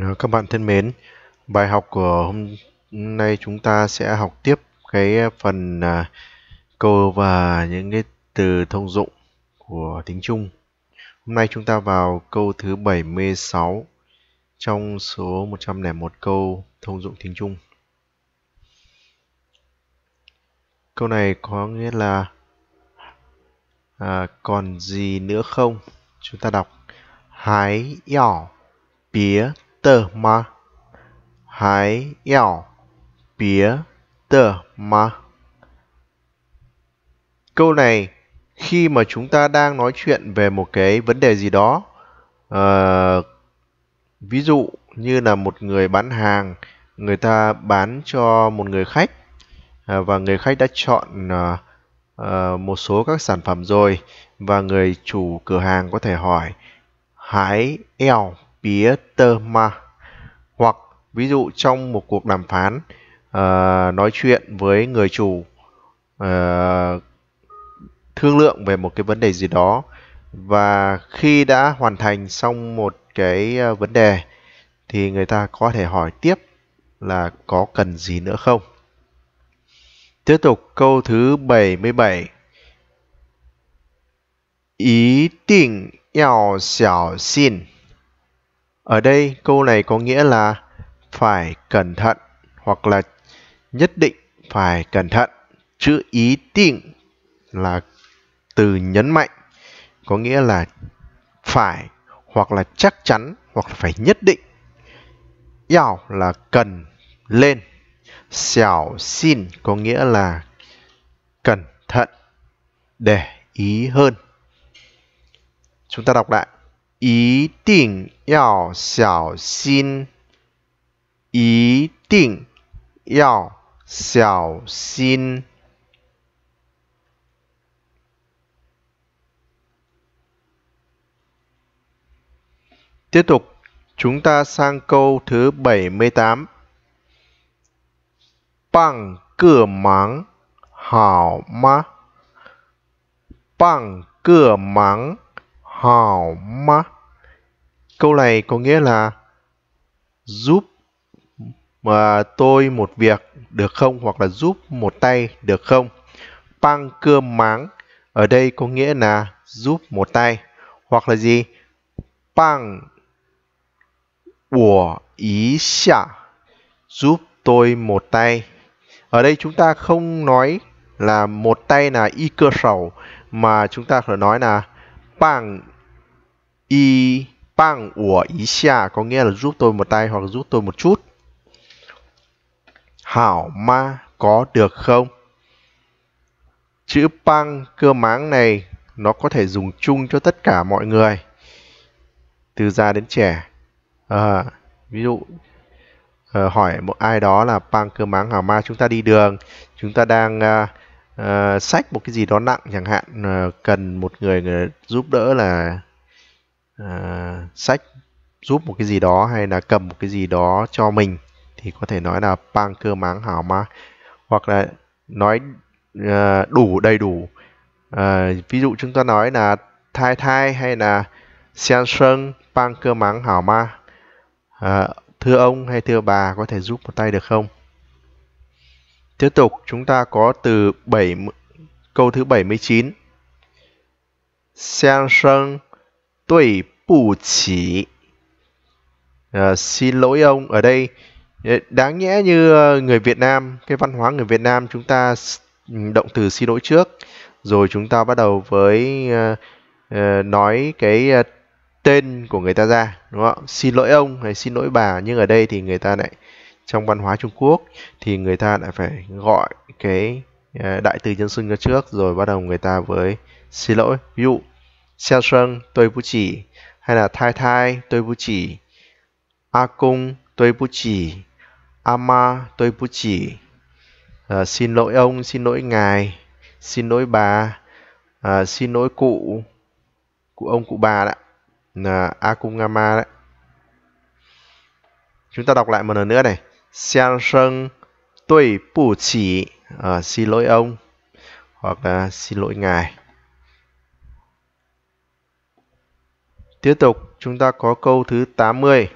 Ờ, các bạn thân mến, bài học của hôm nay chúng ta sẽ học tiếp cái phần à, câu và những cái từ thông dụng của tiếng Trung. Hôm nay chúng ta vào câu thứ 76 trong số 101 câu thông dụng tiếng Trung. Câu này có nghĩa là à, còn gì nữa không? Chúng ta đọc hái nhỏ bía 的吗？还要别的吗? Câu này khi mà chúng ta đang nói chuyện về một cái vấn đề gì đó, uh, ví dụ như là một người bán hàng, người ta bán cho một người khách uh, và người khách đã chọn uh, uh, một số các sản phẩm rồi và người chủ cửa hàng có thể hỏi hái eo phía terma hoặc ví dụ trong một cuộc đàm phán uh, nói chuyện với người chủ uh, thương lượng về một cái vấn đề gì đó và khi đã hoàn thành xong một cái ờ, vấn đề thì người ta có thể hỏi tiếp là có cần gì nữa không. Tiếp tục câu thứ 77. Ý định xin. Ở đây câu này có nghĩa là phải cẩn thận hoặc là nhất định phải cẩn thận. Chữ ý định là từ nhấn mạnh có nghĩa là phải hoặc là chắc chắn hoặc là phải nhất định. Yào là cần lên. Xảo xin có nghĩa là cẩn thận để ý hơn. Chúng ta đọc lại. 一定要小心，一定要小心。Tiếp tục, chúng ta sang câu thứ 78. Bằng cửa mắng hảo má. Bằng cửa mắng hảo má câu này có nghĩa là giúp mà tôi một việc được không hoặc là giúp một tay được không pang cơ máng ở đây có nghĩa là giúp một tay hoặc là gì pang của ý xả giúp tôi một tay ở đây chúng ta không nói là một tay là y cơ sầu mà chúng ta phải nói là bằng y bằng của ý xà có nghĩa là giúp tôi một tay hoặc giúp tôi một chút. Hảo ma có được không? Chữ bằng cơ máng này nó có thể dùng chung cho tất cả mọi người. Từ già đến trẻ. À, ví dụ uh, hỏi một ai đó là bằng cơ máng hảo ma chúng ta đi đường, chúng ta đang uh, ờ, uh, sách một cái gì đó nặng chẳng hạn uh, cần một người, người giúp đỡ là à, sách giúp một cái gì đó hay là cầm một cái gì đó cho mình thì có thể nói là pang cơ máng hảo ma hoặc là nói à, đủ đầy đủ à, ví dụ chúng ta nói là thai thai hay là xian sơn pang cơ máng hảo ma à, thưa ông hay thưa bà có thể giúp một tay được không tiếp tục chúng ta có từ 7 câu thứ 79 xian sơn tuổi 对不起. chỉ ờ, xin lỗi ông ở đây ờ, đáng nhẽ như ờ, người Việt Nam, cái văn hóa người Việt Nam chúng ta ừ, động từ xin lỗi trước, rồi chúng ta bắt đầu với uh, uh, nói cái uh, tên của người ta ra, đúng không? Xin lỗi ông hay xin lỗi bà, nhưng ở đây thì người ta lại trong văn hóa Trung Quốc thì người ta lại phải gọi cái đại từ nhân xưng ra trước rồi bắt đầu người ta với xin lỗi. Ví dụ Xiao Sơn, tôi bú chỉ. Hay là ờ, lỗi ông, xin lỗi ngài, xin lỗi bà, ờ, xin lỗi cụ, cụ ông, cụ bà đó. À, ờ, A Cung Ama đấy. Chúng ta đọc lại một lần nữa này. Xiao Sơn, tôi bú chỉ. xin lỗi ông hoặc là xin lỗi ngài Tiếp tục, chúng ta có câu thứ 80.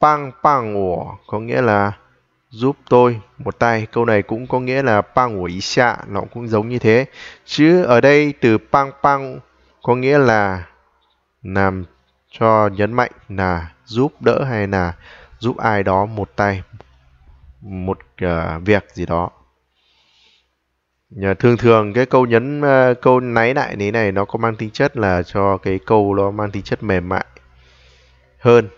Pang pang của có nghĩa là giúp tôi một tay. Câu này cũng có nghĩa là pang của ý xạ, nó cũng giống như thế. Chứ ở đây từ pang pang có nghĩa là làm cho nhấn mạnh là giúp đỡ hay là giúp ai đó một tay một uh, việc gì đó thường thường cái câu nhấn uh, câu náy lại thế này nó có mang tính chất là cho cái câu nó mang tính chất mềm mại hơn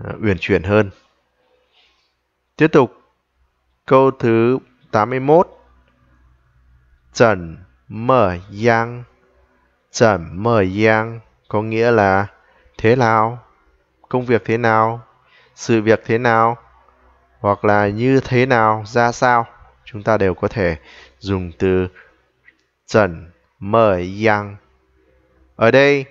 uh, uyển chuyển hơn tiếp tục câu thứ 81 trần mở giang trần mở giang có nghĩa là thế nào công việc thế nào sự việc thế nào hoặc là như thế nào ra sao chúng ta đều có thể dùng từ trần mời yang. Ở đây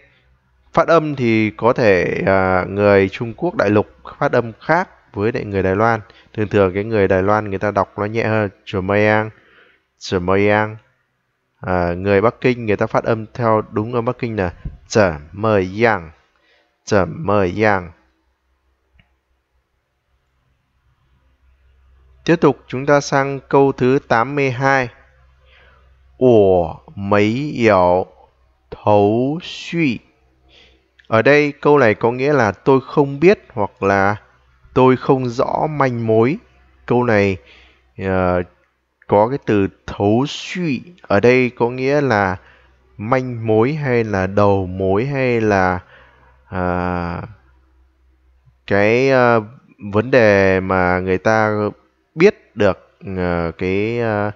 phát âm thì có thể à, người Trung Quốc đại lục phát âm khác với lại người Đài Loan. Thường thường cái người Đài Loan người ta đọc nó nhẹ hơn mời Chmayang, Chmayang. À, người Bắc Kinh người ta phát âm theo đúng ở Bắc Kinh là mời mời Chmayang. Tiếp tục chúng ta sang câu thứ 82. 我没有头绪. Ở đây câu này có nghĩa là tôi không biết hoặc là tôi không rõ manh mối. Câu này uh, có cái từ thấu suy ở đây có nghĩa là manh mối hay là đầu mối hay là uh, cái uh, vấn đề mà người ta biết được uh, cái uh,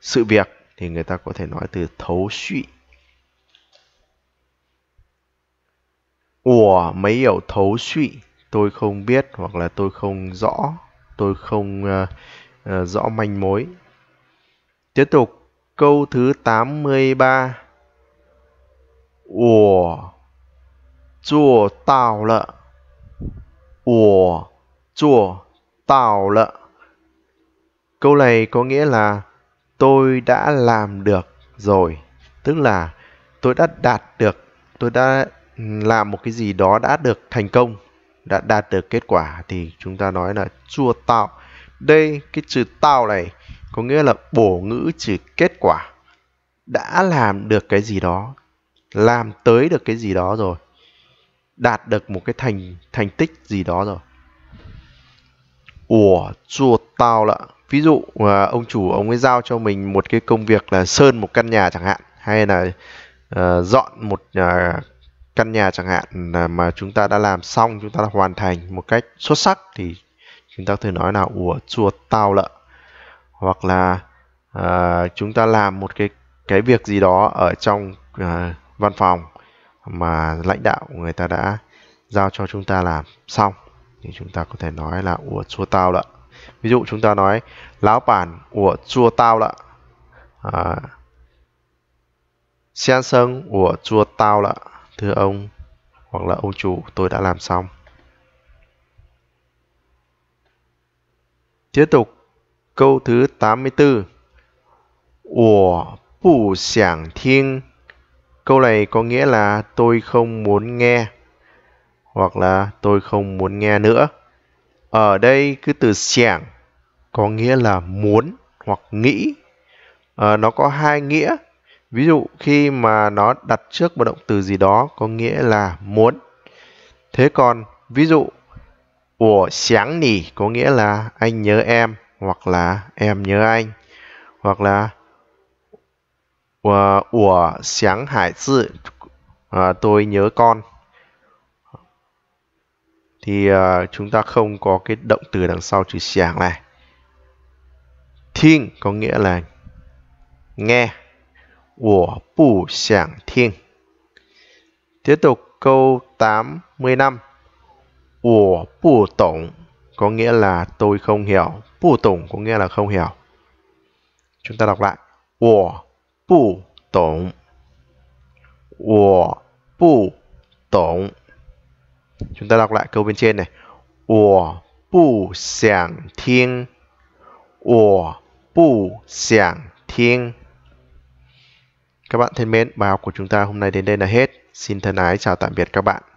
sự việc thì người ta có thể nói từ thấu suy. 我没有头绪 tôi không biết hoặc là tôi không rõ, tôi không uh, uh, rõ manh mối. Tiếp tục câu thứ 83. 我做到了。我做到了。Câu này có nghĩa là tôi đã làm được rồi tức là tôi đã đạt được tôi đã làm một cái gì đó đã được thành công đã đạt được kết quả thì chúng ta nói là chua tạo đây cái chữ tạo này có nghĩa là bổ ngữ chữ kết quả đã làm được cái gì đó làm tới được cái gì đó rồi đạt được một cái thành thành tích gì đó rồi ủa chua tao lạ ví dụ à, ông chủ ông ấy giao cho mình một cái công việc là sơn một căn nhà chẳng hạn hay là à, dọn một à, căn nhà chẳng hạn mà chúng ta đã làm xong chúng ta đã hoàn thành một cách xuất sắc thì chúng ta có thể nói là ủa chua tao lợ hoặc là chúng ta làm một cái cái việc gì đó ở trong văn phòng mà lãnh đạo người ta đã giao cho chúng ta làm xong thì chúng ta có thể nói là ủa chua tao lợ ví dụ chúng ta nói lão bản của chua tao lạ à, sen sân của chua tao lạ thưa ông hoặc là ông chủ tôi đã làm xong tiếp tục câu thứ 84 của bù sảng thiên câu này có nghĩa là tôi không muốn nghe hoặc là tôi không muốn nghe nữa ở đây cứ từ sẻng có nghĩa là muốn hoặc nghĩ à, nó có hai nghĩa ví dụ khi mà nó đặt trước một động từ gì đó có nghĩa là muốn thế còn ví dụ của sáng nỉ có nghĩa là anh nhớ em hoặc là em nhớ anh hoặc là ờ, của sáng hải sự ờ, tôi nhớ con thì uh, chúng ta không có cái động từ đằng sau chữ xiang này thiên có nghĩa là nghe của bù xiang thiên tiếp tục câu 85 của bù tổng có nghĩa là tôi không hiểu bù tổng có nghĩa là không hiểu chúng ta đọc lại của bù tổng của bù tổng Chúng ta đọc lại câu bên trên này. Các bạn thân mến, bài học của chúng ta hôm nay đến đây là hết. Xin thân ái chào tạm biệt các bạn.